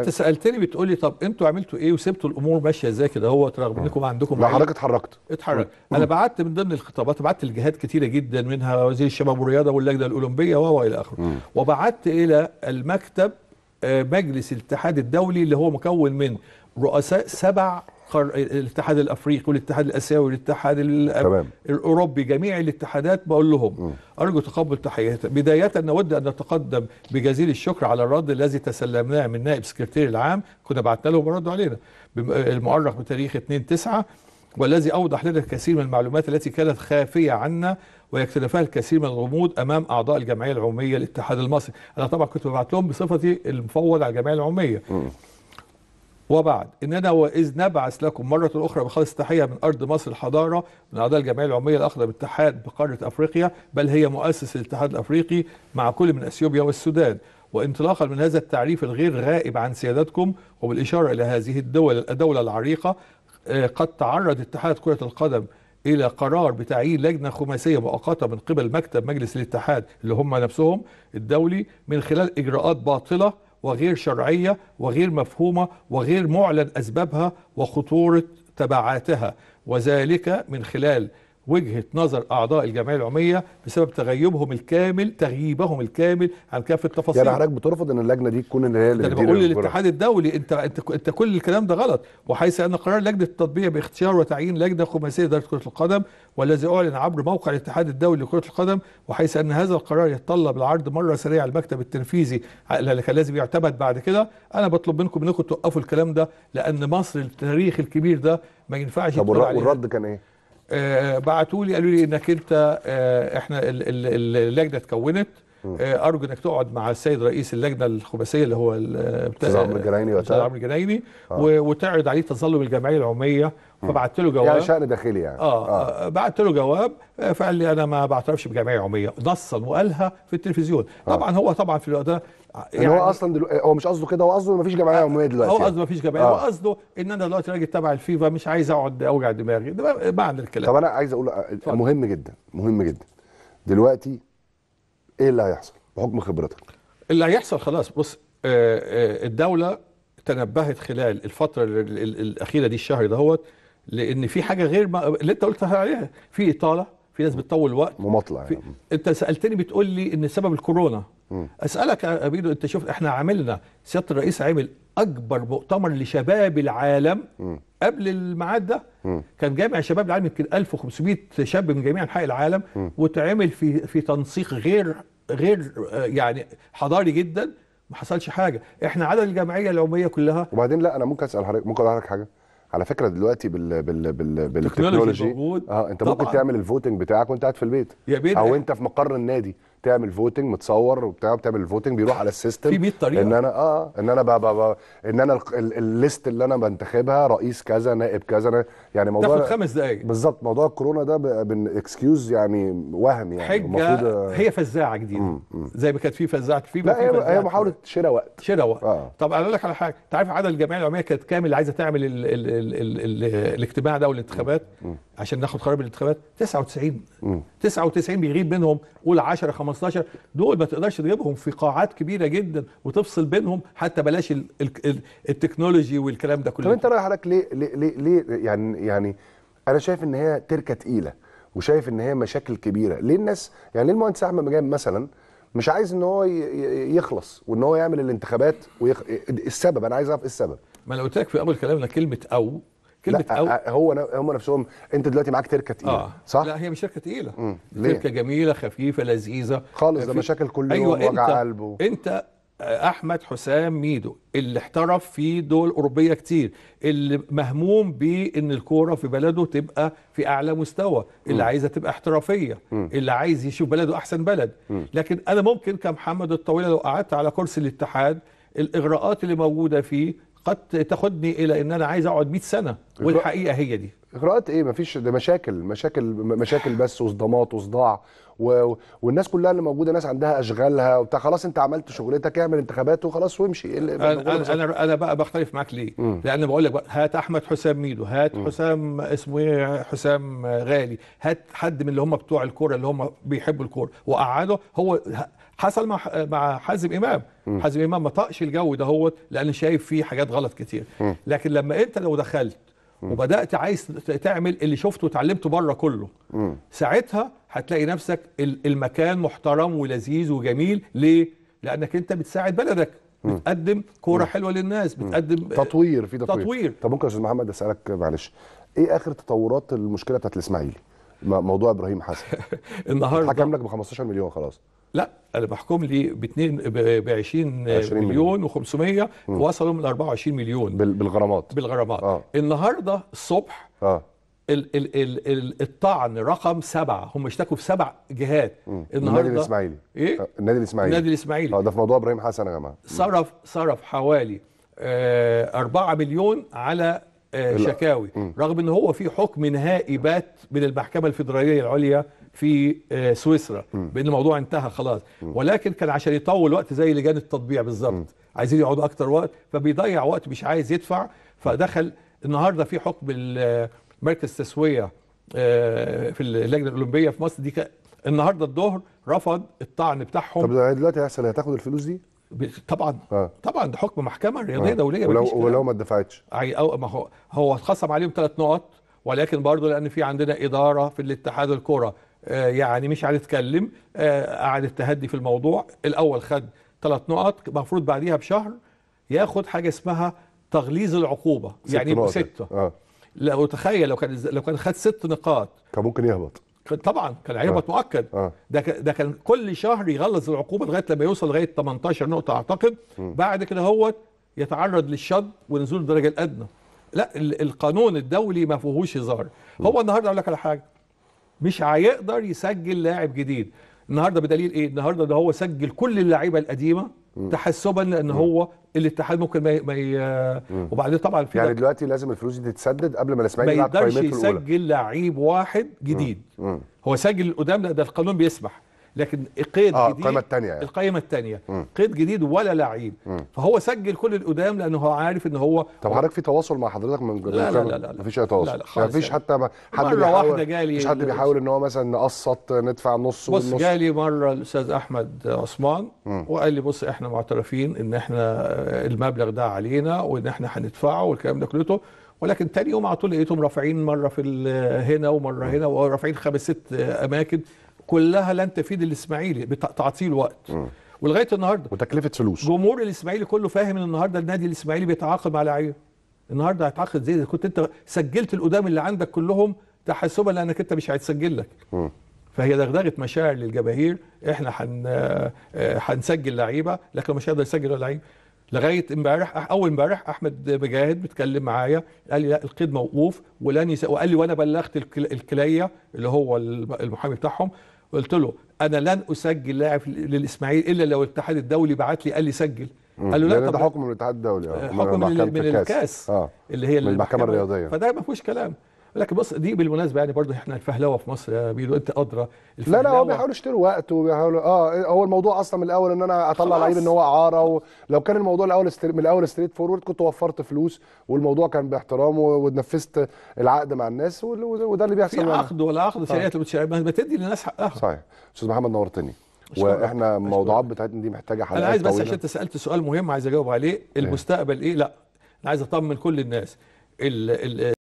انت طيب. سالتني بتقول لي طب انتوا عملتوا ايه وسبتوا الامور ماشيه ازاي كده اهوت رغم انكم عندكم لا حضرتك اتحركت اتحرك انا بعت من ضمن الخطابات بعت لجهات كثيره جدا منها وزير الشباب والرياضه واللجنه الاولمبيه والى اخره وبعت الى المكتب آه، مجلس الاتحاد الدولي اللي هو مكون من رؤساء سبع قار... الاتحاد الافريقي والاتحاد الاسيوي والاتحاد الاوروبي جميع الاتحادات بقول لهم م. ارجو تقبل تحياتي بدايه نود ان نتقدم بجزيل الشكر على الرد الذي تسلمناه من نائب سكرتير العام كنا بعتنا لهم ردوا علينا المؤرخ بتاريخ 2 9 والذي اوضح لنا الكثير من المعلومات التي كانت خافيه عنا ويكتنفها الكثير من الغموض امام اعضاء الجمعيه العموميه للاتحاد المصري انا طبعا كنت ببعت لهم بصفتي المفوض على الجمعيه العموميه وبعد اننا واذ نبعث لكم مره اخرى بخالص تحيه من ارض مصر الحضاره من اعضاء الجمعيه العموميه الاخضر بالاتحاد بقاره افريقيا بل هي مؤسس الاتحاد الافريقي مع كل من اثيوبيا والسودان وانطلاقا من هذا التعريف الغير غائب عن سيادتكم وبالاشاره الى هذه الدول الدوله العريقه آه، قد تعرض اتحاد كره القدم الى قرار بتعيين لجنه خماسيه مؤقته من قبل مكتب مجلس الاتحاد اللي هم نفسهم الدولي من خلال اجراءات باطله وغير شرعية وغير مفهومة وغير معلن أسبابها وخطورة تبعاتها وذلك من خلال وجهة نظر أعضاء الجمعية العمومية بسبب تغيبهم الكامل تغييبهم الكامل عن كافة التفاصيل يعني حضرتك بترفض ان اللجنة دي تكون اللي هي اللي بقول للاتحاد الدولي انت انت انت كل الكلام ده غلط وحيث ان قرار لجنة التطبيع باختيار وتعيين لجنة خماسية لدارة كرة القدم والذي أعلن عبر موقع الاتحاد الدولي لكرة القدم وحيث ان هذا القرار يتطلب العرض مرة سريعة على المكتب التنفيذي اللي كان لازم يعتمد بعد كده أنا بطلب منكم انكم توقفوا الكلام ده لأن مصر التاريخ الكبير ده ما ينفعش طب والرد كان ايه؟ آه، بعتوا لي قالوا لي انك انت آه، احنا اللجنه اتكونت آه، ارجو انك تقعد مع السيد رئيس اللجنه الخماسيه اللي هو الاستاذ عمرو الجنايني استاذ عمرو الجنايني آه. وتعرض عليه تظلم الجمعيه العموميه فبعت له جواب يعني شأن داخلي يعني اه, آه. آه، بعت له جواب فقال لي انا ما بعترفش بجمعيه عموميه نصا وقالها في التلفزيون آه. طبعا هو طبعا في الوقت ده يعني هو اصلا دلو... هو مش قصده كده هو قصده ما فيش جمعيه عموميه دلوقتي هو يعني. قصده ما فيش جمعيه آه. هو قصده ان انا دلوقتي راجل تبع الفيفا مش عايز اقعد اوجع دماغي ده الكلام طب انا عايز اقول مهم جدا مهم جدا دلوقتي ايه اللي هيحصل بحكم خبرتك اللي هيحصل خلاص بص آه، آه، الدوله تنبهت خلال الفتره الاخيره دي الشهر دهوت لان في حاجه غير ما اللي انت قلت عليها في اطاله في ناس بتطول وقت مماطله يعني. انت سالتني بتقول لي ان سبب الكورونا م. اسالك يا بيدو انت شوف احنا عملنا سياده الرئيس عمل اكبر مؤتمر لشباب العالم م. قبل الميعاد ده كان جامع شباب العالم يمكن 1500 شاب من جميع انحاء العالم واتعمل في في تنسيق غير غير آه، يعني حضاري جدا ما حصلش حاجه احنا عدد الجمعيه العموميه كلها وبعدين لا انا ممكن اسال حضرتك ممكن اقول حاجه على فكره دلوقتي بال بال بال بالتكنولوجي اه انت طبعًا. ممكن تعمل الفوتنج بتاعك وانت قاعد في البيت يا او إيه؟ انت في مقر النادي تعمل فوتنج متصور وبتاع بتعمل فوتنج بيروح على السيستم في 100 طريقه ان انا اه ان انا بقى بقى ان انا الليست اللي انا بنتخبها رئيس كذا نائب كذا يعني موضوع تاخد خمس دقائق بالظبط موضوع الكورونا ده اكسكيوز يعني وهم يعني حجه آه، هي فزاعه جديده مم. مم. زي ما كانت في فزاعه في لا هي, هي محاوله شراء وقت شراء وقت آه. طب انا اقول لك على حاجه انت عارف عدد الجمعيه العموميه كانت كامل عايزه تعمل الاجتماع ده والانتخابات مم. مم. عشان ناخد قرار بالانتخابات 99 مم. 99 بيغيب منهم قول 10 15 دول ما تقدرش تجيبهم في قاعات كبيره جدا وتفصل بينهم حتى بلاش الـ الـ الـ التكنولوجي والكلام ده كله طب انت رايح حضرتك ليه, ليه ليه ليه يعني يعني انا شايف ان هي تركه تقيله وشايف ان هي مشاكل كبيره ليه الناس يعني ليه المهندس احمد مجاب مثلا مش عايز ان هو يخلص وان هو يعمل الانتخابات ويخ... السبب انا عايز اعرف ايه السبب ما انا قلت لك في اول كلامنا كلمه او كلمه أو... هو هم نفسهم انت دلوقتي معاك تركه تقيله آه. صح لا هي مش تركه تقيله تركه جميله خفيفه لذيذه خالص ده مشاكل كل أيوة يوم وجع قلبه ايوه انت آه، احمد حسام ميدو اللي احترف في دول اوروبيه كتير اللي مهموم بان الكوره في بلده تبقى في اعلى مستوى اللي م. عايزه تبقى احترافيه م. اللي عايز يشوف بلده احسن بلد م. لكن انا ممكن كمحمد الطويله لو قعدت على كرسي الاتحاد الاغراءات اللي موجوده فيه قد تاخدني الى ان انا عايز اقعد 100 سنه والحقيقه هي دي اغراءات ايه مفيش ده مشاكل مشاكل مشاكل بس وصدمات وصداع و... والناس كلها اللي موجوده ناس عندها اشغالها وبتاع خلاص انت عملت شغلتك اعمل انتخابات وخلاص وامشي إيه إيه انا انا, أنا, أنا بقى بختلف معاك ليه؟ مم. لان بقول لك هات احمد حسام ميدو هات مم. حسام اسمه ايه حسام غالي هات حد من اللي هم بتوع الكوره اللي هم بيحبوا الكوره وقعده هو حصل مع مع حازم امام حازم امام ما طقش الجو ده هو لان شايف فيه حاجات غلط كتير لكن لما انت لو دخلت وبدات عايز تعمل اللي شفته وتعلمته بره كله ساعتها هتلاقي نفسك المكان محترم ولذيذ وجميل ليه لانك انت بتساعد بلدك بتقدم كوره حلوه للناس بتقدم تطوير في تطوير, تطوير. طب ممكن يا استاذ محمد اسالك معلش ايه اخر تطورات المشكله بتاعت الاسماعيلي موضوع ابراهيم حسن النهارده حكم لك ب 15 مليون خلاص لا انا بحكم لي ب 2 ب 20 مليون و500 وصلوا من 24 مليون بالغرامات بالغرامات آه. النهارده الصبح آه. ال ال ال ال الطعن رقم سبعه هم اشتكوا في سبع جهات مم. النهارده النادي الاسماعيلي ايه آه، النادي الاسماعيلي النادي الاسماعيلي اه ده في موضوع ابراهيم حسن يا جماعه صرف صرف حوالي آه 4 مليون على آه شكاوي مم. رغم ان هو في حكم نهائي بات من المحكمه الفيدراليه العليا في آه، سويسرا بان الموضوع انتهى خلاص ولكن كان عشان يطول وقت زي لجان التطبيع بالظبط عايزين يقعدوا اكتر وقت فبيضيع وقت مش عايز يدفع فدخل النهارده في حكم آه، مركز تسويه آه، في اللجنه الاولمبيه في مصر دي النهارده الظهر رفض الطعن بتاعهم طب دلوقتي احسن هتاخد الفلوس دي طبعا آه. طبعا ده حكم محكمه رياضيه آه. دوليه ولو ولو ما اتدفعتش ما هو هو اتخصم عليهم ثلاث نقط ولكن برضه لان في عندنا اداره في الاتحاد الكره آه، يعني مش عايز يتكلم آه، قعد التهدي في الموضوع الاول خد ثلاث نقط المفروض بعديها بشهر ياخد حاجه اسمها تغليظ العقوبه ست يعني نقطة. سته آه. لو تخيل لو كان لو كان خد ست نقاط كان ممكن يهبط طبعا كان هيهبط آه. مؤكد آه. ده ده كان كل شهر يغلظ العقوبه لغايه لما يوصل لغايه 18 نقطه اعتقد م. بعد كده هو يتعرض للشد ونزول الدرجه الادنى لا القانون الدولي ما فيهوش هزار هو النهارده اقول لك على حاجه مش هيقدر يسجل لاعب جديد النهارده بدليل ايه النهارده ده هو سجل كل اللعيبه القديمه تحسبا ان هو الاتحاد ممكن ما ي... ما ي... وبعدين طبعا في يعني دلوقتي لازم الفلوس دي تتسدد قبل ما الاسماعيلي يلعب في الاولى ما يقدرش يسجل لعيب واحد جديد مم. مم. هو سجل القدام ده القانون بيسمح لكن قيد آه جديد القائمه الثانيه يعني. القائمه الثانيه قيد جديد ولا لعيب فهو سجل كل القدام لانه هو عارف ان هو طب حضرتك في تواصل مع حضرتك من لا لا لا, لا مفيش اي تواصل لا لا يعني خالص مفيش يعني. حتى ما حد بيحاول مفيش حد بيحاول ان هو مثلا نقسط ندفع نص والنص بص جالي مره الاستاذ احمد عثمان وقال لي بص احنا معترفين ان احنا المبلغ ده علينا وان احنا هندفعه والكلام ده كله ولكن تاني يوم على طول لقيتهم رافعين مره في هنا ومره هنا ورافعين خمس ست اماكن كلها لن تفيد الاسماعيلي بتعطيل وقت م. ولغايه النهارده وتكلفه فلوس جمهور الاسماعيلي كله فاهم ان النهارده النادي الاسماعيلي بيتعاقد مع لعيبه النهارده هيتعاقد زي كنت انت سجلت القدام اللي عندك كلهم تحسبا لانك انت مش هيتسجل لك فهي دغدغه مشاعر للجماهير احنا هن هنسجل آه، لعيبه لكن مش هيقدر يسجل لعيب لغايه امبارح اول امبارح احمد مجاهد بيتكلم معايا قال لي لا القيد موقوف ولن يس... وقال لي وانا بلغت الكليه اللي هو المحامي بتاعهم قلت له انا لن اسجل لاعب للاسماعيلي الا لو الاتحاد الدولي بعت لي قال لي سجل قال له لا ده حكم من الاتحاد الدولي آه. آه، حكم من, من الكاس, الكاس آه. اللي هي من المحكمه الرياضيه فده ما فيهوش كلام لكن بص دي بالمناسبه يعني برضه احنا الفهلوه في مصر يا بيدو انت ادرى لا لا هو بيحاولوا يشتروا وقت وبيحاولوا اه هو الموضوع اصلا من الاول ان انا اطلع لعيب ان هو اعاره ولو كان الموضوع الاول استري... من الاول ستريت فورورد كنت وفرت فلوس والموضوع كان باحترام ونفذت العقد مع الناس وده اللي بيحصل في عقد ولا عقد شريعه طيب. ما تدي للناس حقها صحيح استاذ محمد نورتني واحنا الموضوعات بتاعتنا دي محتاجه حلقات انا عايز بس عشان انت سالت سؤال مهم عايز اجاوب عليه إيه. المستقبل ايه لا انا عايز اطمن كل الناس ال ال